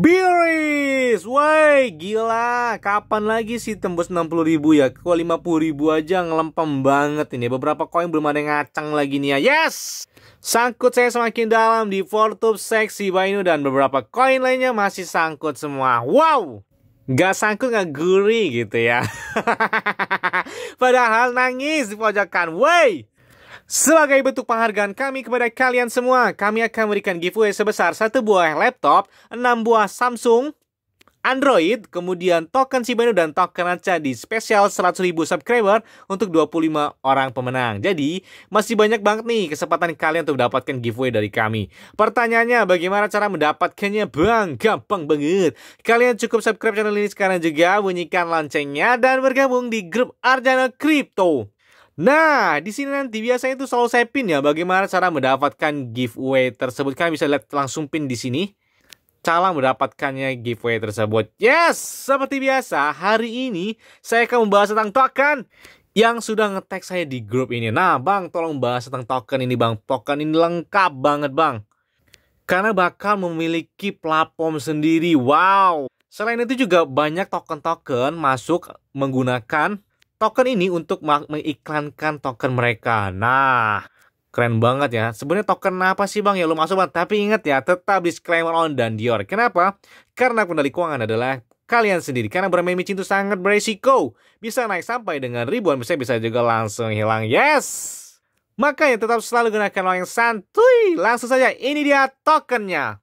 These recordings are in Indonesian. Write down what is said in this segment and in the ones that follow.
Biris, woi gila, kapan lagi sih tembus 60 ribu ya? Kok 50 ribu aja ngelempem banget ini. Beberapa koin belum ada yang ngacang lagi nih ya. Yes! Sangkut saya semakin dalam di Fortube Sexy Bainu dan beberapa koin lainnya masih sangkut semua. Wow! Gak sangkut gak gurih gitu ya. Padahal nangis di pojokan, woi! Sebagai bentuk penghargaan kami kepada kalian semua, kami akan memberikan giveaway sebesar satu buah laptop, 6 buah Samsung, Android, kemudian token Shibano dan token Aca di spesial 100.000 subscriber untuk 25 orang pemenang. Jadi, masih banyak banget nih kesempatan kalian untuk mendapatkan giveaway dari kami. Pertanyaannya, bagaimana cara mendapatkannya, Bang? Gampang banget. Kalian cukup subscribe channel ini sekarang juga, bunyikan loncengnya, dan bergabung di grup Arjana Crypto. Nah, di sini nanti biasanya itu selalu saya pin ya bagaimana cara mendapatkan giveaway tersebut. Kalian bisa lihat langsung pin di sini. Cara mendapatkannya giveaway tersebut. Yes, seperti biasa, hari ini saya akan membahas tentang token yang sudah ngetek saya di grup ini. Nah, Bang, tolong bahas tentang token ini, Bang. Token ini lengkap banget, Bang. Karena bakal memiliki platform sendiri. Wow. Selain itu juga banyak token-token masuk menggunakan token ini untuk mengiklankan token mereka. Nah, keren banget ya. Sebenarnya token apa sih bang ya lo masuk banget. Tapi ingat ya, tetap disclaimer on dan Dior. Kenapa? Karena kendali keuangan adalah kalian sendiri karena bermain micin itu sangat beresiko. Bisa naik sampai dengan ribuan, bisa bisa juga langsung hilang. Yes. Makanya tetap selalu gunakan uang yang santuy. Langsung saja ini dia tokennya.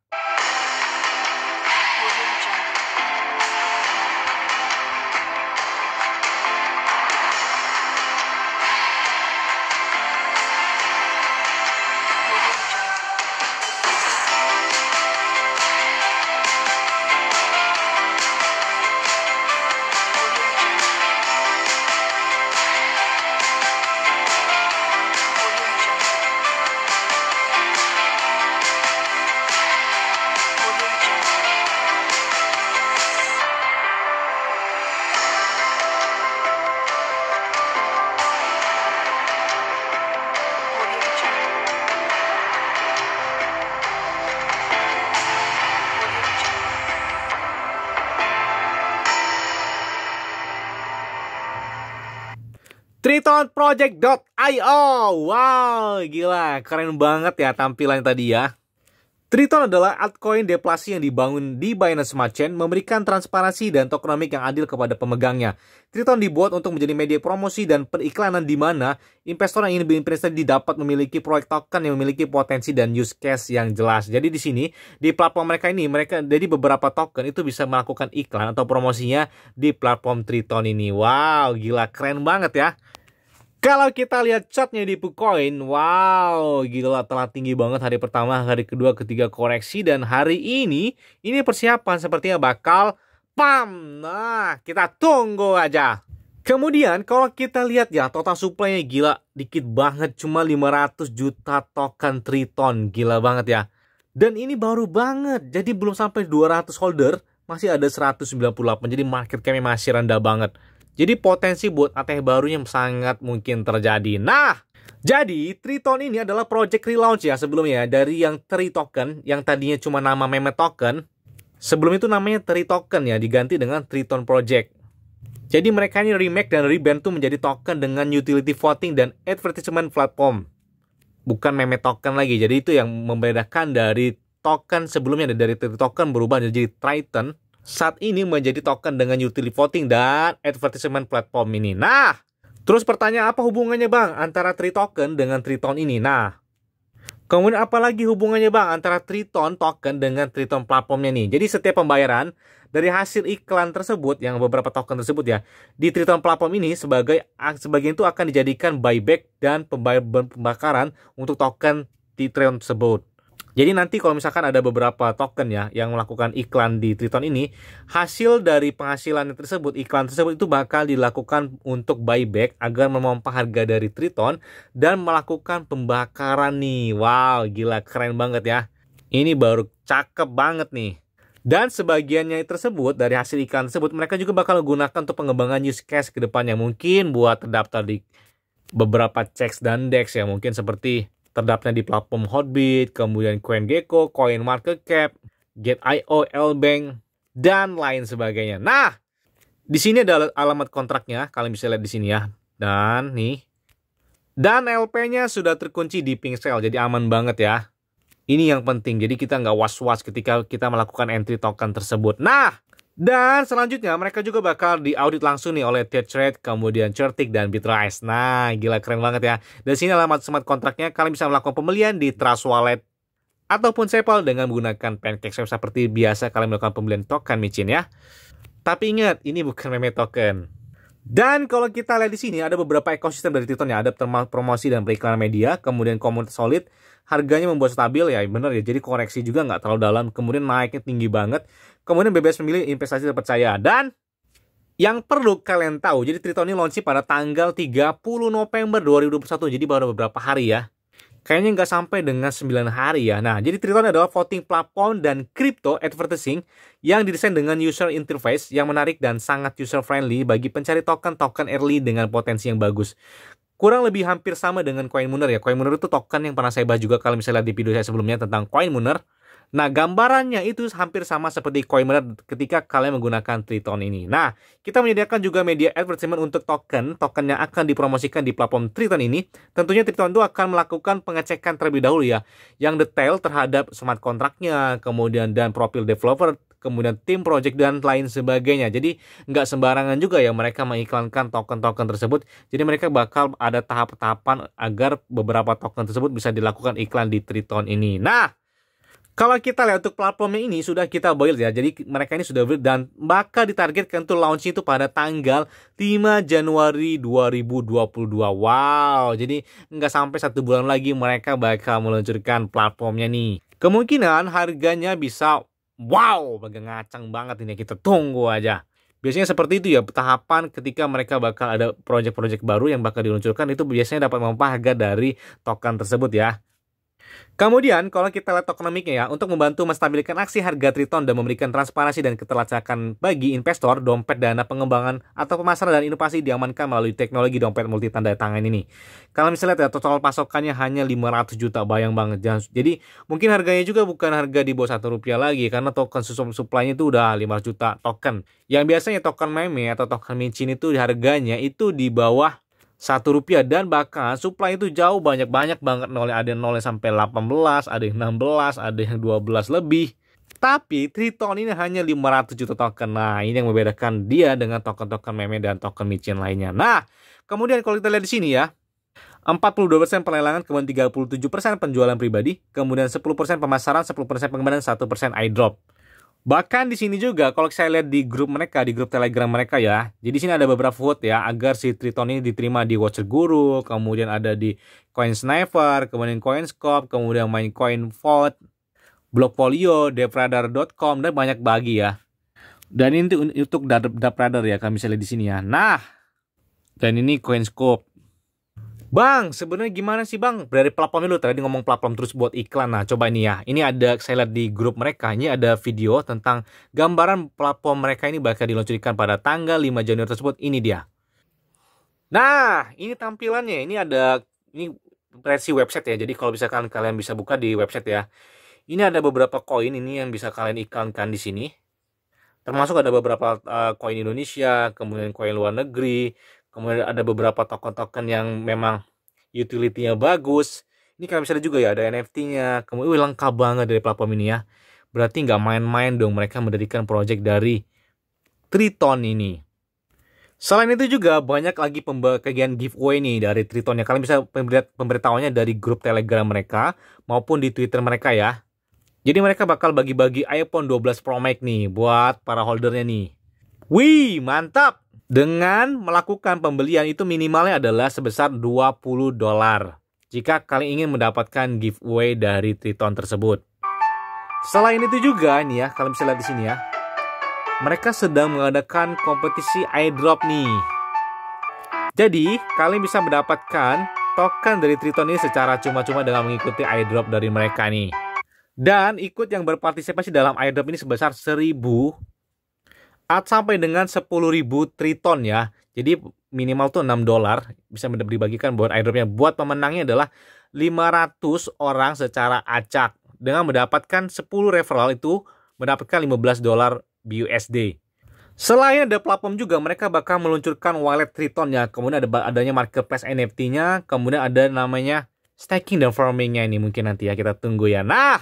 tritonproject.io Wow, gila, keren banget ya tampilan tadi ya Triton adalah altcoin deflasi yang dibangun di Binance Smart Chain memberikan transparansi dan tokenomik yang adil kepada pemegangnya. Triton dibuat untuk menjadi media promosi dan periklanan di mana investor yang ingin berinvestasi dapat memiliki proyek token yang memiliki potensi dan use case yang jelas. Jadi di sini di platform mereka ini mereka jadi beberapa token itu bisa melakukan iklan atau promosinya di platform Triton ini. Wow, gila keren banget ya. Kalau kita lihat chartnya di Bitcoin, wow, gila telah tinggi banget hari pertama, hari kedua, ketiga koreksi dan hari ini ini persiapan sepertinya bakal pam. Nah, kita tunggu aja. Kemudian kalau kita lihat ya total supply-nya gila dikit banget cuma 500 juta token Triton, gila banget ya. Dan ini baru banget. Jadi belum sampai 200 holder, masih ada 198. Jadi market cap masih rendah banget. Jadi potensi buat ATH barunya sangat mungkin terjadi. Nah, jadi Triton ini adalah project relaunch ya sebelumnya dari yang Tri Token yang tadinya cuma nama meme token. Sebelum itu namanya Tri Token ya diganti dengan Triton Project. Jadi mereka ini remake dan reband tuh menjadi token dengan utility voting dan advertisement platform. Bukan meme token lagi. Jadi itu yang membedakan dari token sebelumnya dari Tri Token berubah jadi Triton saat ini menjadi token dengan utility voting dan advertisement platform ini. Nah, terus pertanyaan apa hubungannya Bang antara Tritoken dengan Triton ini? Nah, kemudian apa lagi hubungannya Bang antara Triton token dengan Triton platformnya nih? Jadi setiap pembayaran dari hasil iklan tersebut yang beberapa token tersebut ya di Triton platform ini sebagai sebagian itu akan dijadikan buyback dan pembakaran untuk token di Triton tersebut. Jadi nanti kalau misalkan ada beberapa token ya yang melakukan iklan di Triton ini, hasil dari penghasilan tersebut, iklan tersebut itu bakal dilakukan untuk buyback agar memompa harga dari Triton dan melakukan pembakaran nih. Wow, gila keren banget ya. Ini baru cakep banget nih. Dan sebagiannya tersebut dari hasil iklan tersebut mereka juga bakal gunakan untuk pengembangan use case ke depannya mungkin buat terdaftar di beberapa checks dan dex ya mungkin seperti terdapatnya di platform Hotbit, kemudian CoinGecko, CoinMarketCap, Get.io, Lbank, dan lain sebagainya. Nah, di sini ada alamat kontraknya, kalian bisa lihat di sini ya. Dan nih, dan LP-nya sudah terkunci di pingsel, jadi aman banget ya. Ini yang penting, jadi kita nggak was-was ketika kita melakukan entry token tersebut. Nah, dan selanjutnya mereka juga bakal diaudit langsung nih oleh Tetrate, kemudian Certik dan Bitrise. Nah, gila keren banget ya. Dan sini alamat smart kontraknya kalian bisa melakukan pembelian di Trust Wallet ataupun SEPAL dengan menggunakan Pancake Swap seperti biasa kalian melakukan pembelian token micin ya. Tapi ingat, ini bukan meme token. Dan kalau kita lihat di sini ada beberapa ekosistem dari Triton ya, ada promosi dan periklanan media, kemudian komunitas solid, harganya membuat stabil ya, benar ya. Jadi koreksi juga nggak terlalu dalam, kemudian naiknya tinggi banget, kemudian bebas memilih investasi terpercaya dan yang perlu kalian tahu, jadi Triton ini launching pada tanggal 30 November 2021, jadi baru beberapa hari ya kayaknya nggak sampai dengan 9 hari ya. Nah, jadi Triton adalah voting platform dan crypto advertising yang didesain dengan user interface yang menarik dan sangat user friendly bagi pencari token-token early dengan potensi yang bagus. Kurang lebih hampir sama dengan coin CoinMooner ya. coin CoinMooner itu token yang pernah saya bahas juga kalau misalnya di video saya sebelumnya tentang coin CoinMooner. Nah, gambarannya itu hampir sama seperti Coinmeter ketika kalian menggunakan Triton ini. Nah, kita menyediakan juga media advertisement untuk token. Token yang akan dipromosikan di platform Triton ini, tentunya Triton itu akan melakukan pengecekan terlebih dahulu ya, yang detail terhadap smart kontraknya, kemudian dan profil developer, kemudian tim project dan lain sebagainya. Jadi nggak sembarangan juga ya mereka mengiklankan token-token tersebut. Jadi mereka bakal ada tahap-tahapan agar beberapa token tersebut bisa dilakukan iklan di Triton ini. Nah, kalau kita lihat untuk platformnya ini sudah kita build ya. Jadi mereka ini sudah build dan bakal ditargetkan untuk launching itu pada tanggal 5 Januari 2022. Wow, jadi nggak sampai satu bulan lagi mereka bakal meluncurkan platformnya nih. Kemungkinan harganya bisa wow, bagai ngacang banget ini kita tunggu aja. Biasanya seperti itu ya, tahapan ketika mereka bakal ada proyek-proyek baru yang bakal diluncurkan itu biasanya dapat memompa harga dari token tersebut ya. Kemudian kalau kita lihat tokenomiknya ya, untuk membantu menstabilkan aksi harga Triton dan memberikan transparansi dan keterlacakan bagi investor, dompet dana pengembangan atau pemasaran dan inovasi diamankan melalui teknologi dompet multi tanda tangan ini. Kalau misalnya ya, total pasokannya hanya 500 juta, bayang banget. Jadi mungkin harganya juga bukan harga di bawah satu rupiah lagi karena token supply-nya itu udah 500 juta token. Yang biasanya token meme atau token micin itu harganya itu di bawah satu rupiah dan bahkan supply itu jauh banyak-banyak banget nolnya ada yang nolnya sampai 18 ada yang 16 ada yang 12 lebih tapi Triton ini hanya 500 juta token nah ini yang membedakan dia dengan token-token meme dan token micin lainnya nah kemudian kalau kita lihat di sini ya 42% pelelangan, kemudian 37% penjualan pribadi, kemudian 10% pemasaran, 10% pengembangan, 1% iDrop. Bahkan di sini juga kalau saya lihat di grup mereka, di grup Telegram mereka ya. Jadi sini ada beberapa vote ya agar si Triton ini diterima di Watcher Guru, kemudian ada di Coin Sniper, kemudian Coin Scope kemudian main Coin Vote, Blockfolio, Depradar.com dan banyak bagi ya. Dan ini untuk Depradar ya kami bisa lihat di sini ya. Nah, dan ini Coin Scope Bang, sebenarnya gimana sih bang dari platform dulu tadi ngomong platform terus buat iklan. Nah coba ini ya, ini ada saya lihat di grup mereka ini ada video tentang gambaran platform mereka ini bakal diluncurkan pada tanggal 5 Januari tersebut. Ini dia. Nah ini tampilannya, ini ada ini versi website ya. Jadi kalau misalkan kalian bisa buka di website ya. Ini ada beberapa koin ini yang bisa kalian iklankan di sini termasuk ada beberapa eh, koin uh, Indonesia, kemudian koin luar negeri, kemudian ada beberapa token-token yang memang utility-nya bagus ini kalian bisa ada juga ya ada NFT-nya kemudian wih, lengkap banget dari platform ini ya berarti nggak main-main dong mereka mendirikan project dari Triton ini Selain itu juga banyak lagi pembagian giveaway nih dari Triton ya. Kalian bisa pemberitahuannya dari grup Telegram mereka maupun di Twitter mereka ya. Jadi mereka bakal bagi-bagi iPhone 12 Pro Max nih buat para holdernya nih. Wih, mantap! dengan melakukan pembelian itu minimalnya adalah sebesar 20 dolar jika kalian ingin mendapatkan giveaway dari Triton tersebut. Selain itu juga ini ya, kalian bisa lihat di sini ya. Mereka sedang mengadakan kompetisi airdrop nih. Jadi, kalian bisa mendapatkan token dari Triton ini secara cuma-cuma dengan mengikuti airdrop dari mereka nih. Dan ikut yang berpartisipasi dalam airdrop ini sebesar 1000 At sampai dengan 10.000 triton ya. Jadi minimal tuh 6 dolar bisa dibagikan buat airdropnya. Buat pemenangnya adalah 500 orang secara acak dengan mendapatkan 10 referral itu mendapatkan 15 dolar BUSD. Selain ada platform juga, mereka bakal meluncurkan wallet Triton ya. Kemudian ada adanya marketplace NFT-nya, kemudian ada namanya staking dan farming-nya ini mungkin nanti ya kita tunggu ya. Nah,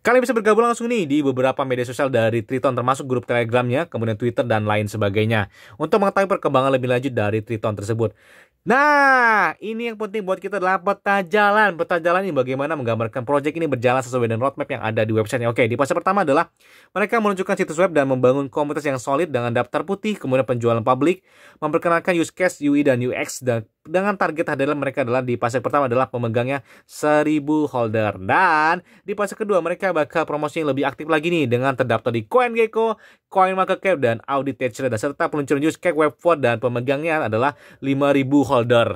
Kalian bisa bergabung langsung nih di beberapa media sosial dari Triton termasuk grup Telegramnya, kemudian Twitter dan lain sebagainya untuk mengetahui perkembangan lebih lanjut dari Triton tersebut. Nah, ini yang penting buat kita adalah peta jalan. Peta jalan ini bagaimana menggambarkan proyek ini berjalan sesuai dengan roadmap yang ada di websitenya. Oke, di fase pertama adalah mereka menunjukkan situs web dan membangun komunitas yang solid dengan daftar putih, kemudian penjualan publik, memperkenalkan use case UI dan UX dan dengan target adalah mereka adalah di fase pertama adalah pemegangnya 1000 holder dan di fase kedua mereka bakal promosinya lebih aktif lagi nih dengan terdaftar di CoinGecko, CoinMarketCap dan Audit Trader serta peluncuran use cake Web4 dan pemegangnya adalah 5000 holder.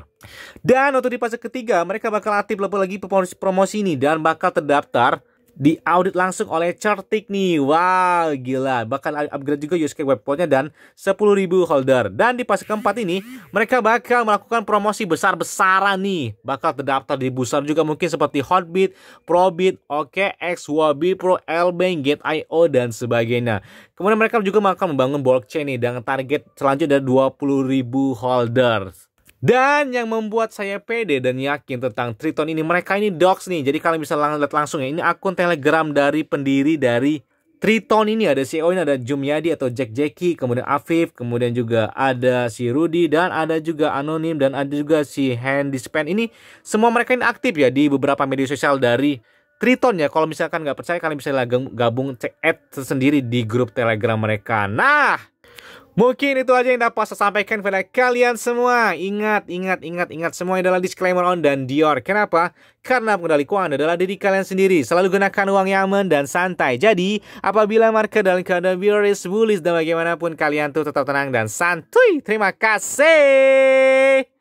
Dan untuk di fase ketiga mereka bakal aktif lebih lagi promosi ini dan bakal terdaftar di audit langsung oleh chartik nih. Wow, gila. bahkan upgrade juga USK case webpointnya dan 10.000 holder. Dan di fase keempat ini, mereka bakal melakukan promosi besar-besaran nih. Bakal terdaftar di besar juga mungkin seperti Hotbit, Probit, OKX, Wabi Pro, Lbank, Gate.io, dan sebagainya. Kemudian mereka juga bakal membangun blockchain nih dengan target selanjutnya 20.000 holders. Dan yang membuat saya pede dan yakin tentang Triton ini, mereka ini docs nih. Jadi kalian bisa lihat langsung ya. Ini akun Telegram dari pendiri dari Triton ini ada CEO ini ada Jumyadi atau Jack Jackie, kemudian Afif, kemudian juga ada si Rudy dan ada juga Anonim dan ada juga si Handy Span ini semua mereka ini aktif ya di beberapa media sosial dari Triton ya. Kalau misalkan nggak percaya kalian bisa gabung cek ad sendiri di grup Telegram mereka. Nah, Mungkin itu aja yang dapat saya sampaikan pada kalian semua. Ingat, ingat, ingat, ingat semua adalah disclaimer on dan Dior. Kenapa? Karena pengendali keuangan adalah diri kalian sendiri. Selalu gunakan uang yang aman dan santai. Jadi, apabila market dalam keadaan bearish, bullish, dan bagaimanapun kalian tuh tetap tenang dan santuy. Terima kasih.